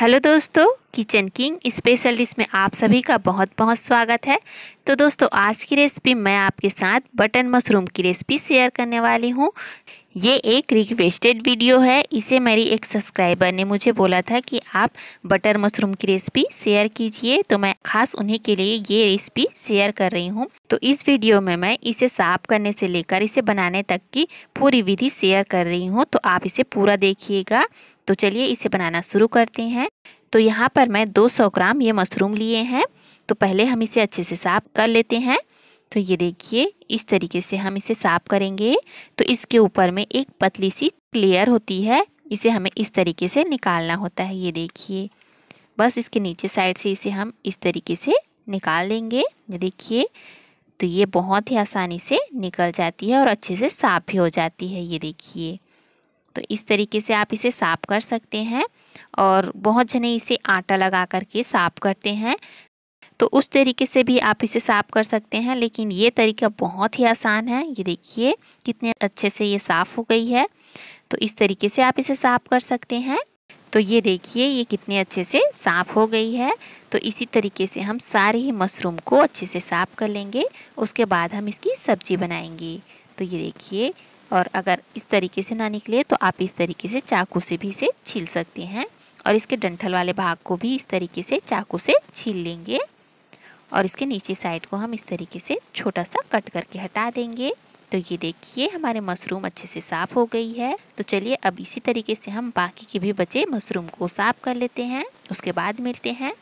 Hello दोस्तों kitchen king special dish में आप सभी का बहुत बहुत स्वागत है तो दोस्तों आज की रेसिपी मैं आपके साथ बटन मशरूम की रेसिपी शेयर करने वाली हूँ ये एक रिक्वेस्टेड वीडियो है इसे मेरी एक सब्सक्राइबर ने मुझे बोला था कि आप बटर मशरूम की रेसिपी शेयर कीजिए तो मैं खास उन्हीं के लिए ये रेसिपी शेयर कर रही हूँ तो इस वीडियो में मैं इसे साफ करने से लेकर इसे बनाने तक की पूरी विधि शेयर कर रही हूँ तो आप इसे पूरा देखिएगा तो चलिए इसे बनाना शुरू करते हैं तो यहाँ पर मैं दो ग्राम ये मशरूम लिए हैं तो पहले हम इसे अच्छे से साफ कर लेते हैं तो ये देखिए इस तरीके से हम इसे साफ करेंगे तो इसके ऊपर में एक पतली सी क्लेयर होती है इसे हमें इस तरीके से निकालना होता है ये देखिए बस इसके नीचे साइड से इसे हम इस तरीके से निकाल लेंगे देखिए तो ये बहुत ही आसानी से निकल जाती है और अच्छे से साफ भी हो जाती है ये देखिए तो इस तरीके से आप इसे साफ कर सकते हैं और बहुत जने इसे आटा लगा करके साफ करते हैं तो उस तरीके से भी आप इसे साफ़ कर सकते हैं लेकिन ये तरीका बहुत ही आसान है ये देखिए कितने अच्छे से ये साफ़ हो गई है तो इस तरीके से आप इसे साफ़ कर सकते हैं तो ये देखिए ये कितने अच्छे से साफ़ हो गई है तो इसी तरीके से हम सारे ही मशरूम को अच्छे से साफ़ कर लेंगे उसके बाद हम इसकी सब्ज़ी बनाएंगे तो ये देखिए और अगर इस तरीके से ना निकले तो आप इस तरीके से चाकू से भी इसे छील सकते हैं और इसके डंठल वाले भाग को भी इस तरीके से चाकू से छील लेंगे और इसके नीचे साइड को हम इस तरीके से छोटा सा कट करके हटा देंगे तो ये देखिए हमारे मशरूम अच्छे से साफ़ हो गई है तो चलिए अब इसी तरीके से हम बाकी के भी बचे मशरूम को साफ़ कर लेते हैं उसके बाद मिलते हैं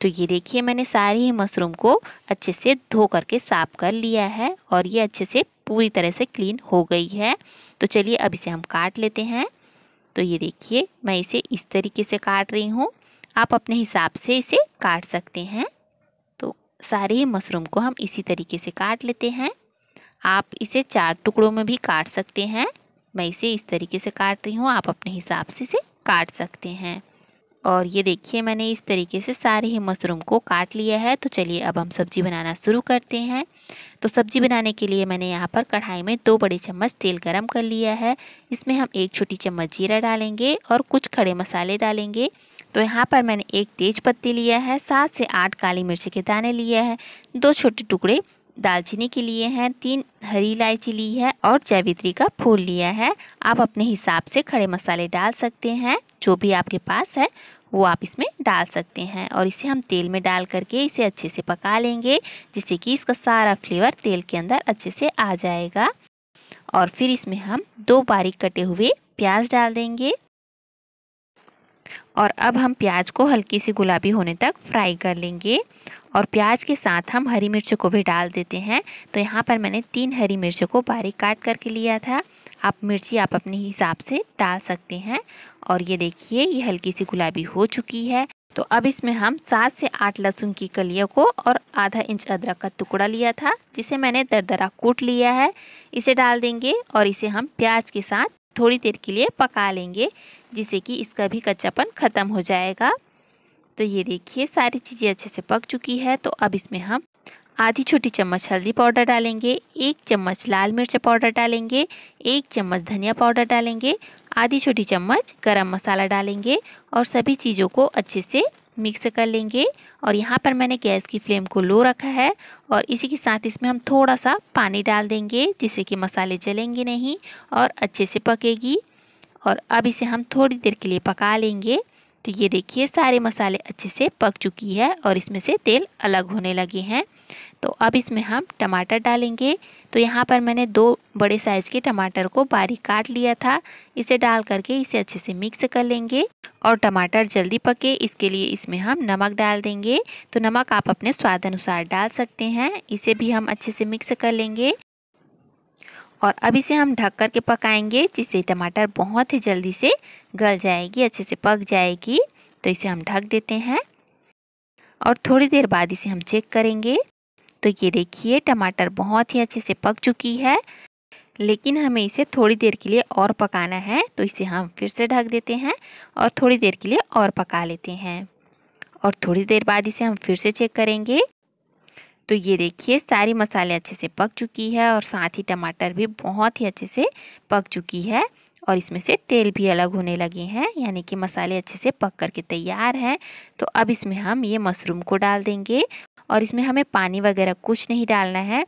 तो ये देखिए मैंने सारे ही मशरूम को अच्छे से धो करके साफ़ कर लिया है और ये अच्छे से पूरी तरह से क्लीन हो गई है तो चलिए अब इसे हम काट लेते हैं तो ये देखिए मैं इसे इस तरीके से काट रही हूँ आप अपने हिसाब से इसे काट सकते हैं सारे ही मशरूम को हम इसी तरीके से काट लेते हैं आप इसे चार टुकड़ों में भी काट सकते हैं मैं इसे इस तरीके से काट रही हूँ आप अपने हिसाब से इसे काट सकते हैं और ये देखिए मैंने इस तरीके से सारे ही मशरूम को काट लिया है तो चलिए अब हम सब्ज़ी बनाना शुरू करते हैं तो सब्ज़ी हम्म। बनाने के लिए मैंने यहाँ पर कढ़ाई में दो बड़े चम्मच तेल गरम कर लिया है इसमें हम एक छोटी चम्मच जीरा डालेंगे और कुछ खड़े मसाले डालेंगे तो यहाँ पर मैंने एक तेज पत्ती लिया है सात से आठ काली मिर्च के दाने लिए हैं दो छोटे टुकड़े दालचीनी के लिए हैं तीन हरी इलायची ली है और जैवित्री का फूल लिया है आप अपने हिसाब से खड़े मसाले डाल सकते हैं जो भी आपके पास है वो आप इसमें डाल सकते हैं और इसे हम तेल में डाल करके इसे अच्छे से पका लेंगे जिससे कि इसका सारा फ्लेवर तेल के अंदर अच्छे से आ जाएगा और फिर इसमें हम दो बारीक कटे हुए प्याज डाल देंगे और अब हम प्याज को हल्की सी गुलाबी होने तक फ्राई कर लेंगे और प्याज के साथ हम हरी मिर्च को भी डाल देते हैं तो यहाँ पर मैंने तीन हरी मिर्च को बारीक काट करके लिया था आप मिर्ची आप अपने हिसाब से डाल सकते हैं और ये देखिए ये हल्की सी गुलाबी हो चुकी है तो अब इसमें हम सात से आठ लहसुन की कलियों को और आधा इंच अदरक का टुकड़ा लिया था जिसे मैंने दरदरा कूट लिया है इसे डाल देंगे और इसे हम प्याज के साथ थोड़ी देर के लिए पका लेंगे जिससे कि इसका भी कच्चापन ख़त्म हो जाएगा तो ये देखिए सारी चीज़ें अच्छे से पक चुकी है तो अब इसमें हम आधी छोटी चम्मच हल्दी पाउडर डालेंगे एक चम्मच लाल मिर्च पाउडर डालेंगे एक चम्मच धनिया पाउडर डालेंगे आधी छोटी चम्मच गरम मसाला डालेंगे और सभी चीज़ों को अच्छे से मिक्स कर लेंगे और यहाँ पर मैंने गैस की फ्लेम को लो रखा है और इसी के साथ इसमें हम थोड़ा सा पानी डाल देंगे जिससे कि मसाले जलेंगे नहीं और अच्छे से पकेगी और अब इसे हम थोड़ी देर के लिए पका लेंगे तो ये देखिए सारे मसाले अच्छे से पक चुकी है और इसमें से तेल अलग होने लगे हैं तो अब इसमें हम टमाटर डालेंगे तो यहाँ पर मैंने दो बड़े साइज़ के टमाटर को बारीक काट लिया था इसे डाल करके इसे अच्छे से मिक्स कर लेंगे और टमाटर जल्दी पके इसके लिए इसमें हम नमक डाल देंगे तो नमक आप अपने स्वाद अनुसार डाल सकते हैं इसे भी हम अच्छे से मिक्स कर लेंगे और अब इसे हम ढक कर के पकाएंगे जिससे टमाटर बहुत ही जल्दी से गल जाएगी अच्छे से पक जाएगी तो इसे हम ढक देते हैं और थोड़ी देर बाद इसे हम चेक करेंगे तो ये देखिए टमाटर बहुत ही अच्छे से पक चुकी है लेकिन हमें इसे थोड़ी देर के लिए और पकाना है तो इसे हम फिर से ढक देते हैं और थोड़ी देर के लिए और पका लेते हैं और थोड़ी देर बाद इसे हम फिर से चेक करेंगे तो ये देखिए सारी मसाले अच्छे से पक चुकी है और साथ ही टमाटर भी बहुत ही अच्छे से पक चुकी है और इसमें से तेल भी अलग होने लगे हैं यानी कि मसाले अच्छे से पक कर के तैयार हैं तो अब इसमें हम ये मशरूम को डाल देंगे और इसमें हमें पानी वगैरह कुछ नहीं डालना है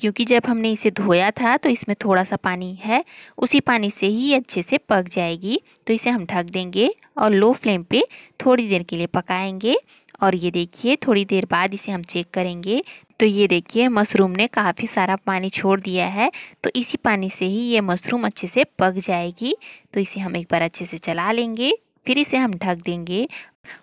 क्योंकि जब हमने इसे धोया था तो इसमें थोड़ा सा पानी है उसी पानी से ही अच्छे से पक जाएगी तो इसे हम ढक देंगे और लो फ्लेम पे थोड़ी देर के लिए पकाएंगे और ये देखिए थोड़ी देर बाद इसे हम चेक करेंगे तो ये देखिए मशरूम ने काफ़ी सारा पानी छोड़ दिया है तो इसी पानी से ही ये मशरूम अच्छे से पक जाएगी तो इसे हम एक बार अच्छे से चला लेंगे फिर इसे हम ढक देंगे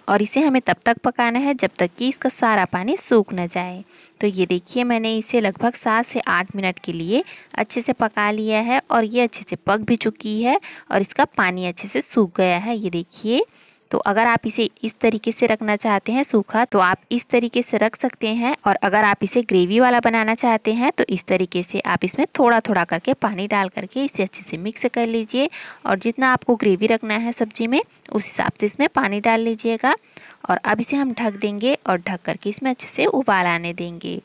और इसे हमें तब तक पकाना है जब तक कि इसका सारा पानी सूख न जाए तो ये देखिए मैंने इसे लगभग सात से आठ मिनट के लिए अच्छे से पका लिया है और ये अच्छे से पक भी चुकी है और इसका पानी अच्छे से सूख गया है ये देखिए तो अगर आप इसे इस तरीके से रखना चाहते हैं सूखा तो आप इस तरीके से रख सकते हैं और अगर आप इसे ग्रेवी वाला बनाना चाहते हैं तो इस तरीके से आप इसमें थोड़ा थोड़ा करके पानी डाल करके इसे अच्छे से मिक्स कर लीजिए और जितना आपको ग्रेवी रखना है सब्जी में उस हिसाब से इसमें पानी डाल लीजिएगा और अब इसे हम ढक देंगे और ढक करके इसमें अच्छे से उबाल आने देंगे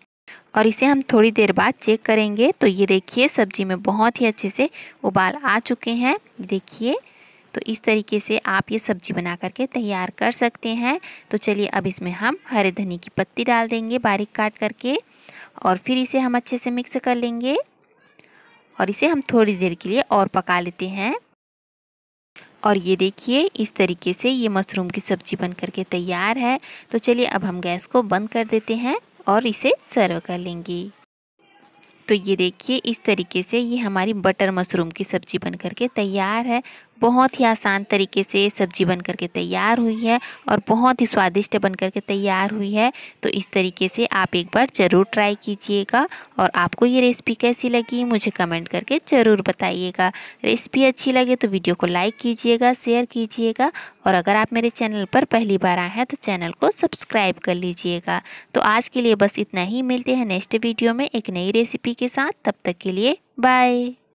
और इसे हम थोड़ी देर बाद चेक करेंगे तो ये देखिए सब्जी में बहुत ही अच्छे से उबाल आ चुके हैं देखिए तो इस तरीके से आप ये सब्जी बना करके तैयार कर सकते हैं तो चलिए अब इसमें हम हरे धनी की पत्ती डाल देंगे बारीक काट करके और फिर इसे हम अच्छे से मिक्स कर लेंगे और इसे हम थोड़ी देर के लिए और पका लेते हैं और ये देखिए इस तरीके से ये मशरूम की सब्जी बन करके तैयार है तो चलिए अब हम गैस को बंद कर देते हैं और इसे सर्व कर लेंगे तो ये देखिए इस तरीके से ये हमारी बटर मशरूम की सब्जी बन करके तैयार है बहुत ही आसान तरीके से सब्जी बन करके तैयार हुई है और बहुत ही स्वादिष्ट बन करके तैयार हुई है तो इस तरीके से आप एक बार ज़रूर ट्राई कीजिएगा और आपको ये रेसिपी कैसी लगी मुझे कमेंट करके ज़रूर बताइएगा रेसिपी अच्छी लगे तो वीडियो को लाइक कीजिएगा शेयर कीजिएगा और अगर आप मेरे चैनल पर पहली बार आए हैं तो चैनल को सब्सक्राइब कर लीजिएगा तो आज के लिए बस इतना ही मिलते हैं नेक्स्ट वीडियो में एक नई रेसिपी के साथ तब तक के लिए बाय